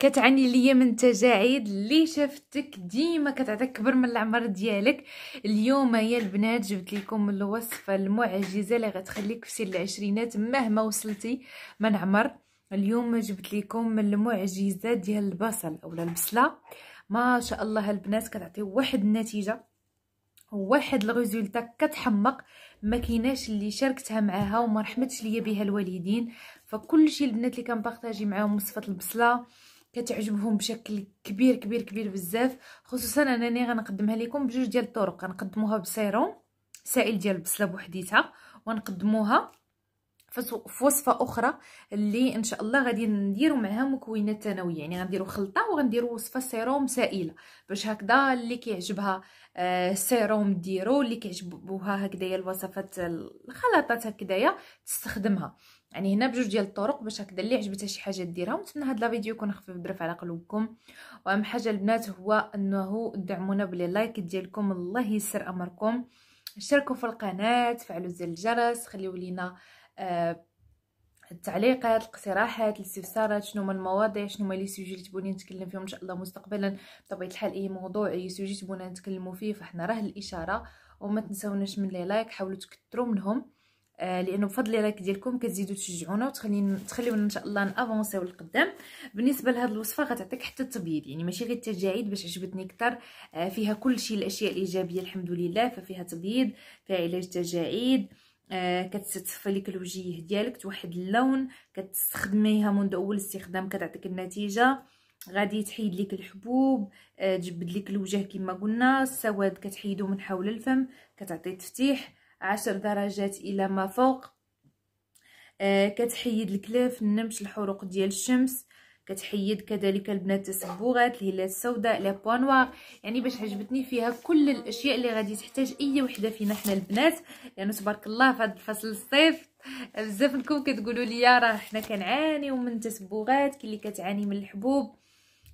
كتعني ليا من تجاعيد اللي شافتك ديما كتعطيك كبر من العمر ديالك اليوم يا البنات جبت لكم الوصفه المعجزه اللي غتخليك في سن العشرينات مهما وصلتي من عمر اليوم جبت لكم المعجزه ديال البصل اولا البصله ما شاء الله البنات كتعطي واحد النتيجه واحد الريزولتا كتحمق ما كيناش اللي شاركتها معاها وما رحمتش ليا بها الوالدين فكلشي البنات اللي كنبارطاجي معاهم وصفه البصله كتعجبهم بشكل كبير كبير كبير بزاف خصوصا انني غنقدمها لكم بجوج ديال الطرق غنقدموها بسيروم سائل ديال البصله بوحديتها ونقدموها في وصفه اخرى اللي ان شاء الله غادي نديرو معها مكونات ثانويه يعني غنديرو خلطه وغنديرو وصفه سيروم سائله باش هكذا اللي كيعجبها آه، السيروم ديرو اللي كيعجبوها هكذايا الوصفات الخلطات هكذايا تستخدمها يعني هنا بجوج ديال الطرق باش هكذا اللي عجبتها شي حاجه ديرها ونتمنى هاد لا فيديو يكون خفيف ظريف على قلوبكم واهم حاجه البنات هو انه دعمونا بلي لايك ديالكم الله يسر امركم اشتركوا في القناه فعلوا زر الجرس خليوا لينا آه آه، التعليقات الاقتراحات الاستفسارات شنو هما المواضيع شنو هما لي سوجي اللي تبوني نتكلم فيهم ان شاء الله مستقبلا بطبيعه الحال اي موضوع اي سوجي تبغونا نتكلموا فيه فحنا راه الاشاره وما تنساوناش من لي لايك حاولوا تكثروا منهم آه، لانه بفضل لايك ديالكم كتزيدوا تشجعونا وتخلينا تخليونا ان شاء الله نافونسيو للقدام بالنسبه لهاد الوصفه غتعطيك حتى التبييض يعني ماشي غير التجاعيد باش عجبتني اكثر آه، فيها كل شيء الاشياء الايجابيه الحمد لله ففيها تبييض فيها علاج تجاعيد آه، كتصفي لك الوجيه ديالك توحد اللون كتستخدميها منذ اول استخدام كتعطيك النتيجه غادي تحيد لك الحبوب آه، تجبد لك الوجه كما قلنا السواد كتحيدو من حول الفم كتعطي تفتيح عشر درجات الى ما فوق آه، كتحيد الكلاف النمش الحروق ديال الشمس كتحيد كذلك البنات التصبغات الهلال السوداء لي بوانوار يعني باش عجبتني فيها كل الاشياء اللي غادي تحتاج اي وحده فينا حنا البنات يعني تبارك الله في هذا الفصل الصيف بزاف منكم كتقولوا لي راه حنا كنعانيو من تصبغات كي اللي كتعاني من الحبوب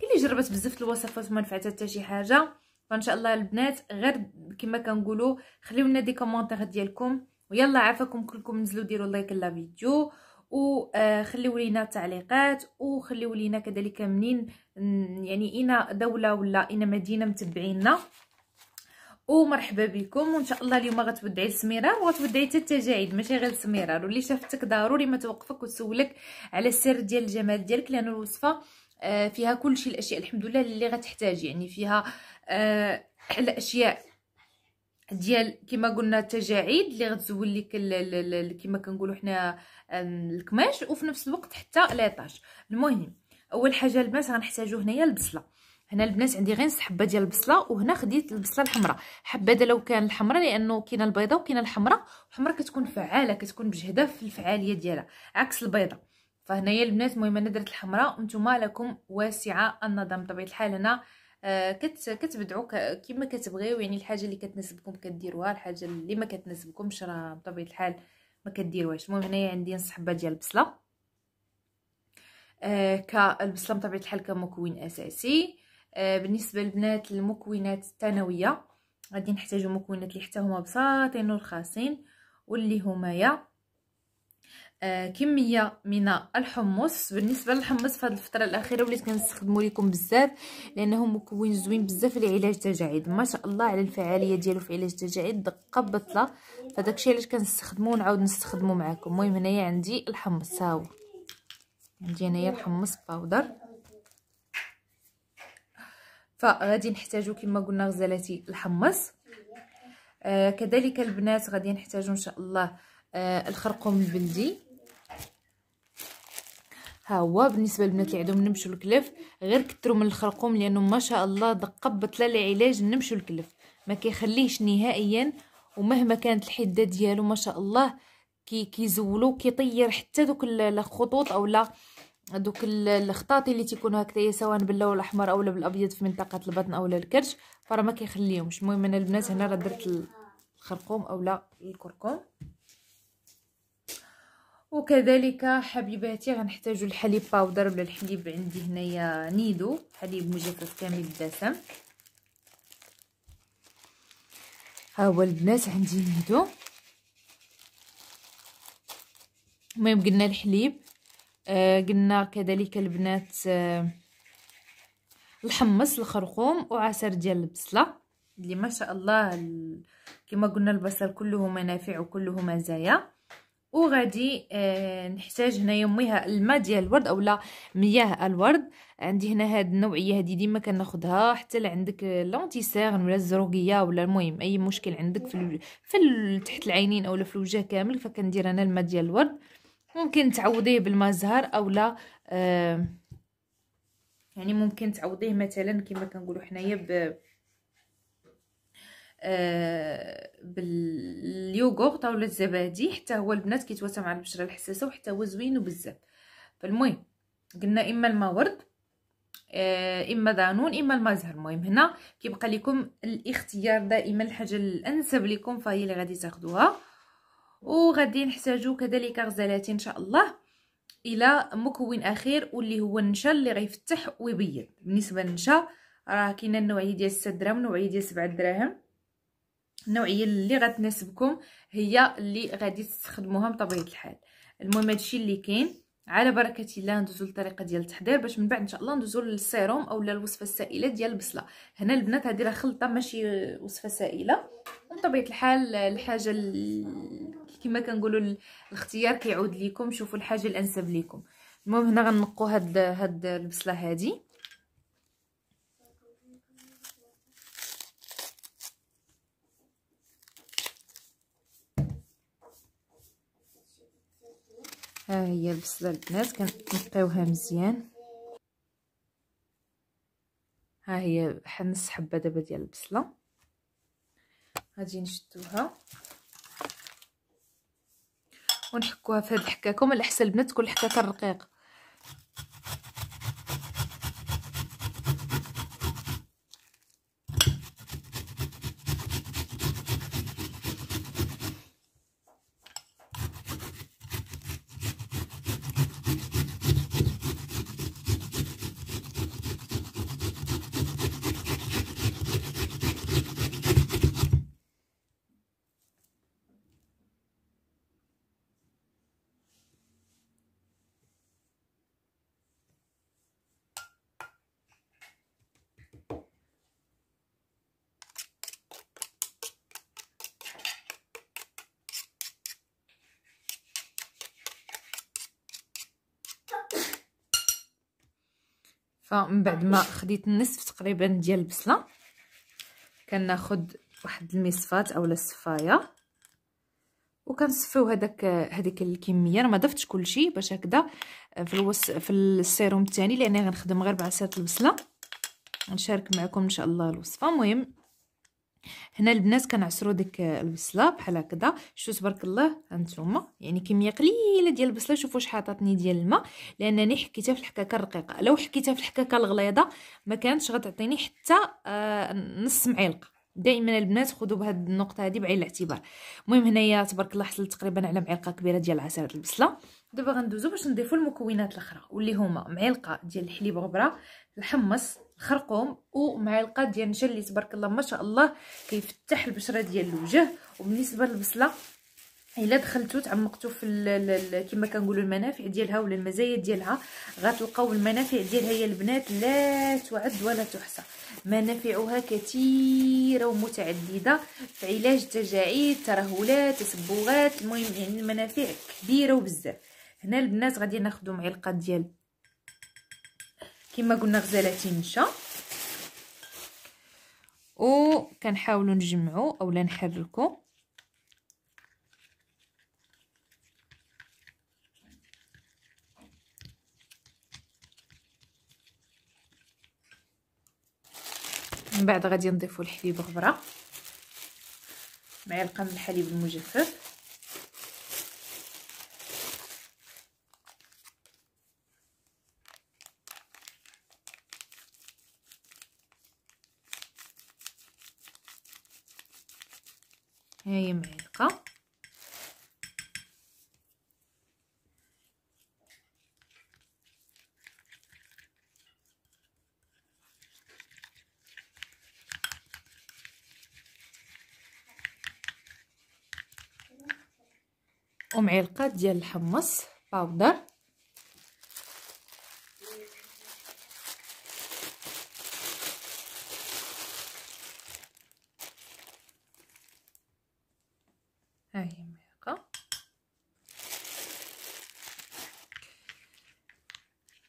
كي اللي جربت بزاف الوصفات وما نفعتها حتى شي حاجه فان شاء الله البنات غير كما كنقولوا خليو لنا دي كومونتير ديالكم ويلا عافاكم كلكم نزلوا ديروا لايك لا فيديو وخليو آه، لينا تعليقات وخليو لينا كذلك منين يعني اين دوله ولا اين مدينه متبعينا ومرحبا بكم وان شاء الله اليوم غتبدعي السميرار وغتبدعي حتى التجاعيد ماشي غير السميرار واللي شافتك ضروري ما توقفك وتسولك على السر ديال الجمال ديالك لان الوصفه آه، فيها كل شيء الاشياء الحمد لله اللي غتحتاج يعني فيها آه، الاشياء ديال كما قلنا التجاعيد اللي غتزول لك كما كنقولوا حنا الكماش وفي نفس الوقت حتى ليطاج المهم اول حاجه البنات غنحتاجو هنايا البصله هنا البنات عندي غير نص حبه ديال البصله وهنا خديت البصله الحمراء حبذا لو كان الحمراء لانه كاينه البيضاء وكاينه الحمراء الحمراء كتكون فعاله كتكون بجهده في الفعاليه ديالها عكس البيضاء فهنايا البنات المهم انا درت الحمراء نتوما لكم واسعه النظام بطبيعه الحال هنا آه، كت كتبدعوا كيما كتبغيو يعني الحاجه اللي كتناسبكم كديروها الحاجه اللي ما كتناسبكمش راه بطبيعه الحال ما كديروهاش المهم هنايا عندي نص حبه ديال البصله آه كالبصله بطبيعه الحال كمكون اساسي آه بالنسبه للبنات المكونات الثانويه غادي نحتاجو مكونات اللي حتى هما بساطين ورخاصين واللي يا آه، كميه من الحمص بالنسبه للحمص في هذه الفتره الاخيره وليت كنستخدمو ليكم بزاف لانه مكون زوين بزاف لعلاج التجاعيد ما شاء الله على الفعاليه ديالو في علاج التجاعيد دقه بطله فداكشي علاش كنستخدمو ونعاود نستخدمو معكم المهم هنايا عندي الحمص هاهو عندي هنايا الحمص باودر فغادي نحتاجو كما قلنا غزالاتي الحمص آه كذلك البنات غادي نحتاجو ان شاء الله آه الخرقوم البلدي ها هو بالنسبه للبنات اللي عندهم نمشوا الكلف غير كثروا من الخرقوم لانه ما شاء الله دقه بطله العلاج النمشوا الكلف ما كيخليش نهائيا ومهما كانت الحده ديالو ما شاء الله كي كيزولو كيطير حتى دوك الخطوط اولا دوك الخطاط اللي تيكونوا هكذا سواء باللون الاحمر اولا بالابيض في منطقه البطن اولا الكرش فراه ما كيخليهمش المهم انا البنات هنا راه درت الخرقوم اولا الكركم وكذلك حبيباتي غنحتاجو الحليب باودر ولا الحليب عندي هنايا نيدو حليب مجفف كامل الدسم ها هو البنات عندي نيدو المهم قلنا الحليب آه قلنا كذلك البنات آه الحمص الخرقوم وعصير ديال البصله اللي ما شاء الله ال... كما قلنا البصل كله منافع وكله مزايا وغادي آه نحتاج هنايا يميها الماء ديال الورد اولا مياه الورد عندي هنا هاد النوعيه هادي ديما كناخدها حتى لعندك لونتيسير ولا الزروقيه ولا المهم اي مشكل عندك في في تحت العينين اولا في الوجه كامل فكندير انا الماء ديال الورد ممكن تعوضيه بالماء زهر اولا آه يعني ممكن تعوضيه مثلا كما كنقولوا حنايا ب آه، باليوغورت اولا الزبادي حتى هو البنات كيتواتى مع البشره الحساسه وحتى هو زوين وبزاف فالمهم قلنا اما الماء ورد آه، اما دانون اما الماء زهر المهم هنا كيبقى لكم الاختيار دائما الحاجه الانسب لكم فهي اللي غادي تاخذوها وغادي نحتاجو كذلك غزالات ان شاء الله الى مكون اخير واللي هو النشا اللي غيفتح ويبيض بالنسبه للنشا راه كاينه النوعيه ديال 6 دراهم والنوعيه ديال 7 دراهم النوعيه اللي غتناسبكم هي اللي غادي تستخدموها بطبيعه الحال المهم هادشي اللي كاين على بركه الله ندوزو للطريقه ديال التحضير باش من بعد ان شاء الله ندوزو للسيروم اولا الوصفه السائله ديال البصله هنا البنات هذه راه خلطه ماشي وصفه سائله بطبيعه الحال الحاجه كما كنقولوا الاختيار كيعود ليكم شوفوا الحاجه الانسب ليكم المهم هنا غنقوا هاد هاد البصله هذه ها آه، هي البصله البنات كنقيوها مزيان ها هي بحال نص حبه دابا ديال البصله غادي نشدوها ونحكوها في هاد الحكاكه ومن الاحسن البنات تكون الحكاكه رقيقه فمن بعد ما خديت النصف تقريبا ديال البصله كناخذ واحد المصفات اولا الصفايه وكنصفيو هذاك هذيك الكميه انا ما ضفتش كلشي باش هكذا آه، في الوص في السيروم الثاني لاني غنخدم غير بعصير البصله نشارك معكم ان شاء الله الوصفه المهم هنا البنات كنعصروا ديك البصله بحال هكذا شتو تبارك الله هانتوما يعني كميه قليله ديال البصله شوفوا شحاطتني ديال الماء لانني حكيتها في الحكاكه الرقيقه لو حكيتها في الحكاكه الغليظه ما كانتش غتعطيني حتى آه نص معلقه دائما البنات خذوا بهاد النقطه هذه بعين الاعتبار المهم هنايا تبارك الله حصلت تقريبا على معلقه كبيره ديال عصير البصله دابا غندوزو باش نضيفوا المكونات الاخرى واللي هما معلقه ديال الحليب غبره الحمص خرقوم ومعلقه ديال النشا اللي تبارك الله ما شاء الله كيفتح البشره ديال الوجه وبالنسبه للبصله الا دخلتو تعمقتو في كما كنقولوا المنافع ديالها ولا المزايا ديالها غتلقاو المنافع ديالها يا البنات لا تعد ولا تحصى منافعها كثيره ومتعدده في علاج تجاعيد ترهلات تسبغات المهم يعني المنافع كبيره وبزاف هنا البنات غادي ناخذوا معلقه ديال كما قلنا غزالاتي نشا كنحاولوا نجمعوا اولا نحركوا من بعد غادي نضيفوا الحليب غبره معلقه من الحليب المجفف هاهي معلقه ومعلقه ديال الحمص باودر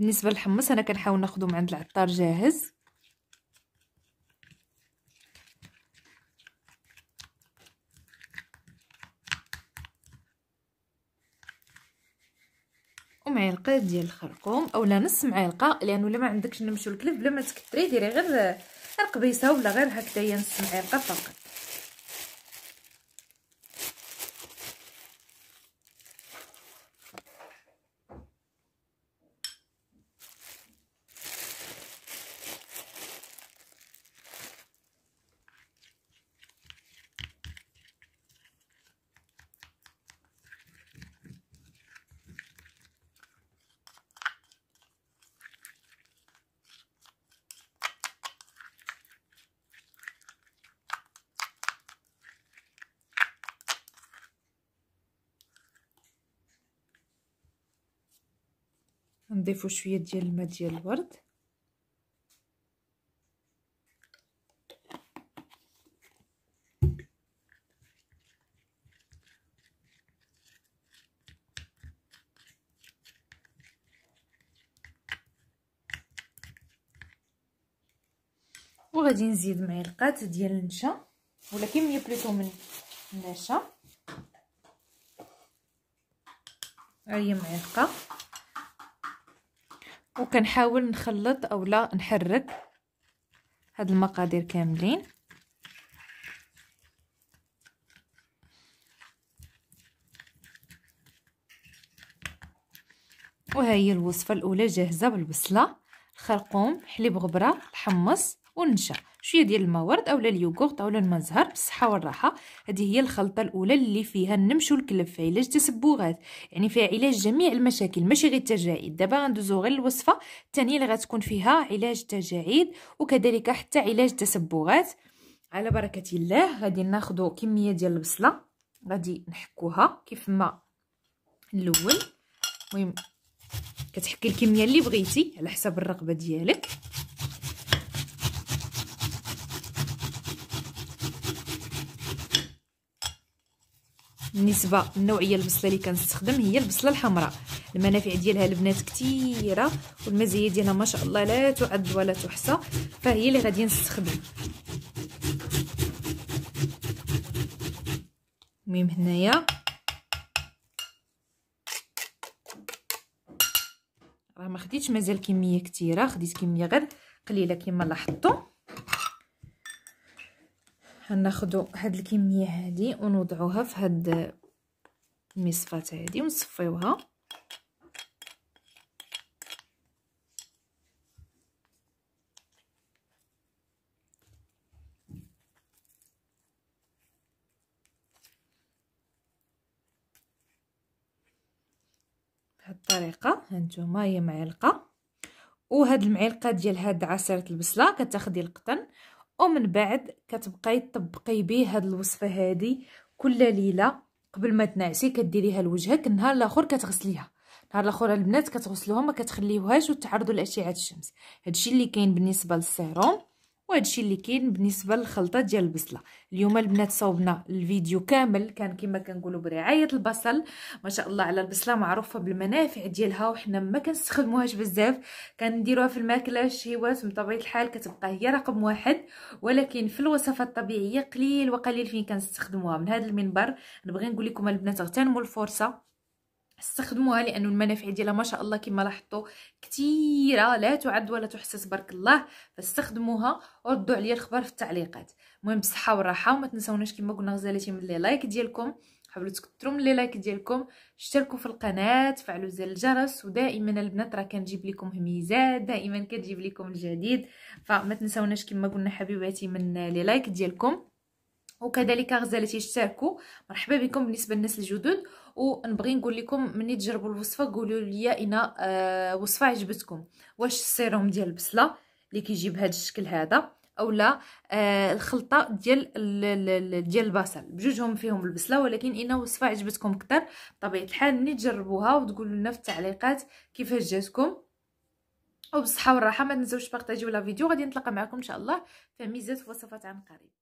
بالنسبه للحمص انا كنحاول ناخده من عند العطار جاهز معلقه ديال الخرقوم اولا نص معلقه لانه الا ما عندكش نمشو الكلف بلا ما تكثري ديري غير القبيصه ولا غير هكذايا نص معلقه فقط نضيفو شويه ديال الماء ديال الورد وغادي نزيد معلقات ديال النشا ولا هي بلوتو من النشا هي معلقه وكنحاول نخلط اولا نحرك هاد المقادير كاملين وهي هي الوصفه الاولى جاهزه بالبصله الخرقوم حليب غبره الحمص والنشا شويه ديال ورد اولا اليوغورت اولا زهر بالصحه والراحه هذه هي الخلطه الاولى اللي فيها النمش والكلب في علاج تسبغات يعني فيها علاج جميع المشاكل ماشي غير التجاعيد دابا غندوزو غير الوصفه الثانيه اللي غتكون فيها علاج تجاعيد وكذلك حتى علاج تسبغات على بركه الله غادي ناخذ كميه ديال البصله غادي نحكوها كيف ما الاول المهم كتحكي الكميه اللي بغيتي على حسب الرغبه ديالك بالنسبه النوعيه البصله اللي كنستخدم هي البصله الحمراء المنافع ديالها البنات كثيره والمزايا ديالها ما شاء الله لا تعد ولا تحصى فهي اللي غادي نستخدم المهم هنايا راه ما خديتش مازال كميه كثيره خديت كميه غير قليله كما لاحظتوا هناخدو هاد الكميه هادي ونوضعوها في هاد المصفاه هادي ونصفيوها بهاد الطريقه هانتوما هي معلقه وهاد المعلقه ديال هاد عصيره البصله كتاخدي القطن ومن بعد كتبقاي تطبقي به هاد الوصفه هادي كل ليله قبل ما تنعسي كديريها لوجهك النهار الاخر كتغسليها نهار الاخر البنات كتغسلوها ما كتخليوهاش وتعرضوا لاشعه الشمس هادشي اللي كاين بالنسبه للسيروم وهادشي اللي كاين بالنسبه للخلطه ديال البصله اليوم البنات صوبنا الفيديو كامل كان كما كنقولوا برعايه البصل ما شاء الله على البصله معروفه بالمنافع ديالها وحنا ما كنستخدموهاش بزاف كنديروها في الماكله الشهيوات بطبيعه الحال كتبقى هي رقم واحد ولكن في الوصفات الطبيعيه قليل وقليل فين كنستخدموها من هذا المنبر نبغي نقول لكم البنات اغتنموا الفرصه استخدموها لانه المنافع ديالها ما شاء الله كما لاحظتوا كثيره لا تعد ولا تحصى تبارك الله فاستخدموها وردوا عليا الخبر في التعليقات المهم بالصحه والراحه وما تنساوناش كما قلنا غزالاتي من لي لايك ديالكم حاولوا تكثروا من لي لايك ديالكم اشتركوا في القناه فعلوا زر الجرس ودائما البنات راه كنجيب لكم هميزات دائما كنجيب لكم الجديد فما تنساوناش كما قلنا حبيباتي من لي لايك ديالكم وكذلك غزالتي اشتركوا مرحبا بكم بالنسبه للناس الجدد ونبغي نقول لكم مني تجربوا الوصفه قولوا لي انا آه وصفه عجبتكم واش السيروم ديال البصله اللي كيجي بهذا الشكل هذا اولا آه الخلطه ديال ديال البصل بجوجهم فيهم البصله ولكن انا وصفه عجبتكم اكثر بطبيعه الحال مني تجربوها وتقولوا لنا في التعليقات كيفاش جاتكم وبالصحه والراحه ما تنساوش بارطاجيو لا فيديو غادي نتلاقى معكم ان شاء الله في ميزات وصفات عن قريب